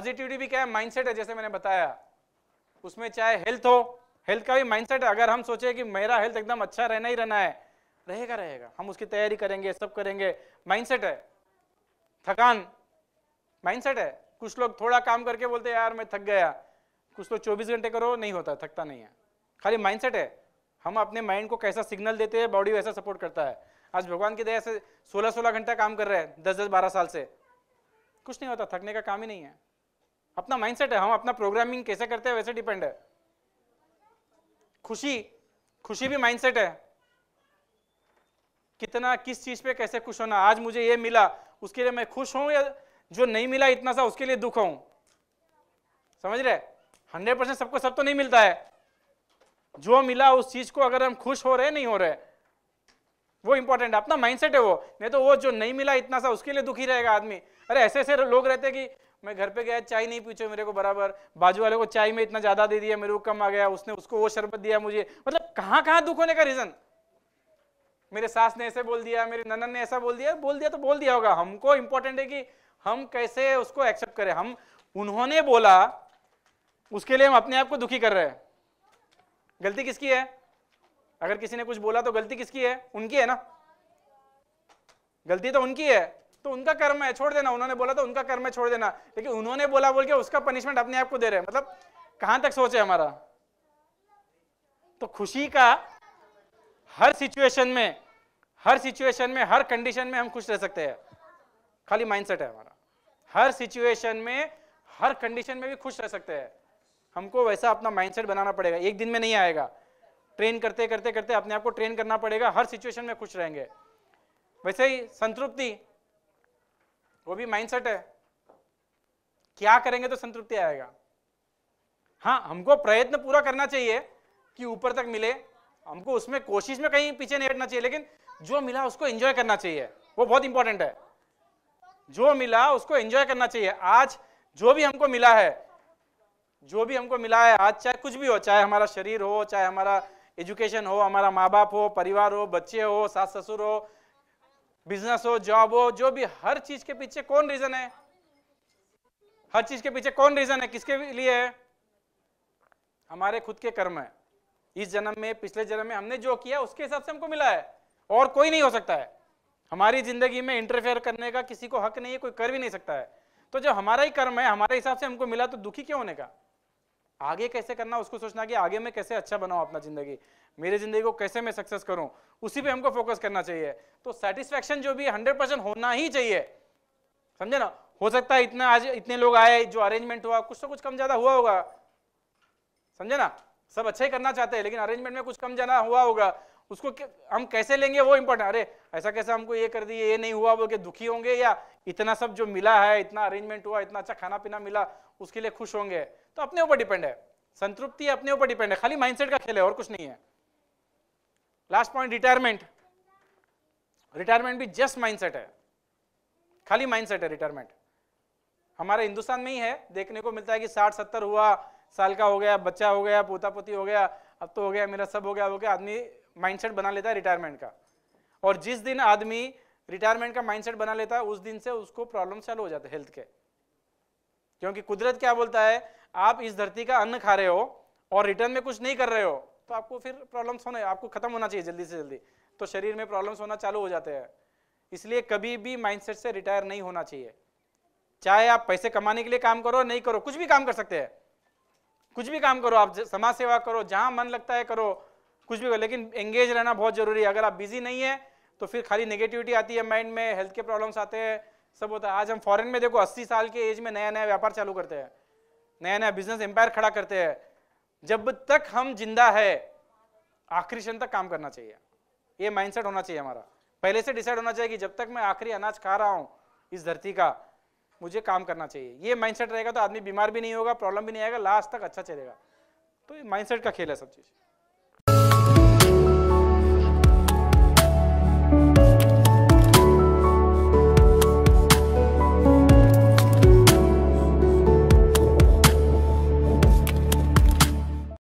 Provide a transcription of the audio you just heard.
positivity भी क्या है माइंडसेट है जैसे मैंने बताया उसमें चाहे हेल्थ हो हेल्थ का भी माइंडसेट अगर हम सोचे कि मेरा हेल्थ एकदम अच्छा रहना ही रहना है रहेगा रहेगा हम उसकी तैयारी करेंगे सब करेंगे माइंडसेट है थकान माइंडसेट है कुछ लोग थोड़ा काम करके बोलते यार मैं थक गया कुछ लोग चौबीस घंटे करो नहीं होता थकता नहीं है खाली माइंडसेट है हम अपने माइंड को कैसा सिग्नल देते हैं बॉडी वैसा सपोर्ट करता है आज भगवान की दया से सोलह सोलह घंटा काम कर रहे हैं दस दस बारह साल से कुछ नहीं होता थकने का काम ही नहीं है अपना माइंडसेट है हम अपना प्रोग्रामिंग कैसे करते हैं वैसे डिपेंड है खुशी खुशी भी माइंडसेट है कितना किस चीज पे कैसे खुश होना आज मुझे ये मिला उसके लिए मैं खुश हूं या जो नहीं मिला इतना सा उसके लिए दुख हूं समझ रहे हंड्रेड परसेंट सबको सब तो नहीं मिलता है जो मिला उस चीज को अगर हम खुश हो रहे नहीं हो रहे वो इंपॉर्टेंट है अपना माइंडसेट है वो नहीं तो वो जो नहीं मिला इतना सा उसके लिए दुखी रहेगा आदमी अरे ऐसे ऐसे लोग रहते हैं कि मैं घर पे गया चाय नहीं पूछो मेरे को बराबर बाजू वाले को चाय में इतना ज्यादा दे दिया मेरे को कम आ गया उसने उसको वो शरबत दिया मुझे मतलब कहाँ कहाँ दुख होने का रीजन मेरे सास ने ऐसे बोल दिया मेरे ननन ने ऐसा बोल दिया बोल दिया तो बोल दिया होगा हमको इंपॉर्टेंट है कि हम कैसे उसको एक्सेप्ट करें हम उन्होंने बोला उसके लिए हम अपने आप को दुखी कर रहे हैं गलती किसकी है अगर किसी ने कुछ बोला तो गलती किसकी है उनकी है ना गलती तो उनकी है तो उनका कर्म है छोड़ देना उन्होंने बोला तो उनका कर्म है छोड़ देना लेकिन उन्होंने बोला बोल के उसका पनिशमेंट अपने आप को दे रहे हैं मतलब कहां तक सोच है हमारा तो खुशी का हर सिचुएशन में हर सिचुएशन में हर कंडीशन में हम खुश रह सकते हैं खाली माइंडसेट है हमारा हर सिचुएशन में हर कंडीशन में भी खुश रह सकते हैं हमको वैसा अपना माइंडसेट बनाना पड़ेगा एक दिन में नहीं आएगा ट्रेन करते करते करते अपने आप को ट्रेन करना पड़ेगा हर सिचुएशन में खुश रहेंगे वैसे ही संतृप्ति वो भी माइंडसेट है क्या करेंगे तो संतृप्ति आएगा हाँ हमको प्रयत्न पूरा करना चाहिए कि ऊपर तक मिले हमको उसमें कोशिश में कहीं पीछे नहीं हटना चाहिए लेकिन जो मिला उसको एंजॉय करना चाहिए वो बहुत इंपॉर्टेंट है जो मिला उसको एंजॉय करना चाहिए आज जो भी हमको मिला है जो भी हमको मिला है आज चाहे कुछ भी हो चाहे हमारा शरीर हो चाहे हमारा एजुकेशन हो हमारा माँ बाप हो परिवार हो बच्चे हो सास ससुर हो बिजनेस हो जॉब हो जो भी हर चीज के पीछे कौन रीजन है हर चीज के पीछे कौन रीजन है किसके लिए है हमारे खुद के कर्म है इस जन्म में पिछले जन्म में हमने जो किया उसके हिसाब से हमको मिला है और कोई नहीं हो सकता है हमारी जिंदगी में इंटरफेयर करने का किसी को हक नहीं है कोई कर भी नहीं सकता है तो जब हमारा ही कर्म है हमारे हिसाब से हमको मिला तो दुखी क्यों होने का आगे कैसे करना उसको सोचना कि आगे मैं कैसे अच्छा बनाऊँ अपना ज़िंदगी मेरे ज़िंदगी को कैसे मैं सक्सेस करूं उसी पे हमको फोकस करना चाहिए तो सेटिस्फेक्शन जो भी हंड्रेड परसेंट होना ही चाहिए समझे ना हो सकता है इतना आज इतने लोग आए जो अरेंजमेंट हुआ कुछ तो कुछ कम ज़्यादा हुआ होगा समझे ना सब अच्छा ही करना चाहते हैं लेकिन अरेंजमेंट में कुछ कम जाना हुआ होगा उसको हम कैसे लेंगे वो इम्पोर्टेंट अरे ऐसा कैसे हमको ये कर दिए ये नहीं हुआ बोल के दुखी होंगे या इतना सब जो मिला है इतना अरेंजमेंट हुआ इतना अच्छा खाना पीना मिला उसके लिए खुश होंगे तो अपने ऊपर डिपेंड है संतृप्ति अपने ऊपर डिपेंड है खाली माइंडसेट का खेल है और कुछ नहीं है लास्ट पॉइंट रिटायरमेंट रिटायरमेंट भी जस्ट माइंडसेट है खाली माइंडसेट है रिटायरमेंट हमारे हिंदुस्तान में ही है देखने को मिलता है कि साठ सत्तर हुआ साल का हो गया बच्चा हो गया पोता पोती हो गया अब तो हो गया मेरा सब हो गया हो गया आदमी माइंडसेट बना लेता है रिटायरमेंट का और जिस दिन आदमी रिटायरमेंट का माइंडसेट बना लेता है उस दिन से उसको प्रॉब्लम सॉल्व हो जाते हेल्थ के क्योंकि कुदरत क्या बोलता है आप इस धरती का अन्न खा रहे हो और रिटर्न में कुछ नहीं कर रहे हो तो आपको फिर प्रॉब्लम्स होने आपको खत्म होना चाहिए जल्दी से जल्दी तो शरीर में प्रॉब्लम्स होना चालू हो जाते हैं इसलिए कभी भी माइंडसेट से रिटायर नहीं होना चाहिए चाहे आप पैसे कमाने के लिए काम करो नहीं करो कुछ भी काम कर सकते हैं कुछ भी काम करो आप समाज सेवा करो जहां मन लगता है करो कुछ भी करो लेकिन एंगेज रहना बहुत जरूरी है अगर आप बिजी नहीं है तो फिर खाली नेगेटिविटी आती है माइंड में हेल्थ के प्रॉब्लम्स आते हैं सब होता है आज हम फॉरेन में देखो 80 साल के एज में नया नया व्यापार चालू करते हैं नया नया बिजनेस एम्पायर खड़ा करते हैं जब तक हम जिंदा है आखिरी क्षण तक काम करना चाहिए ये माइंडसेट होना चाहिए हमारा पहले से डिसाइड होना चाहिए कि जब तक मैं आखिरी अनाज खा रहा हूँ इस धरती का मुझे काम करना चाहिए ये माइंडसेट रहेगा तो आदमी बीमार भी नहीं होगा प्रॉब्लम भी नहीं आएगा लास्ट तक अच्छा चलेगा तो ये माइंडसेट का खेल है सब चीज़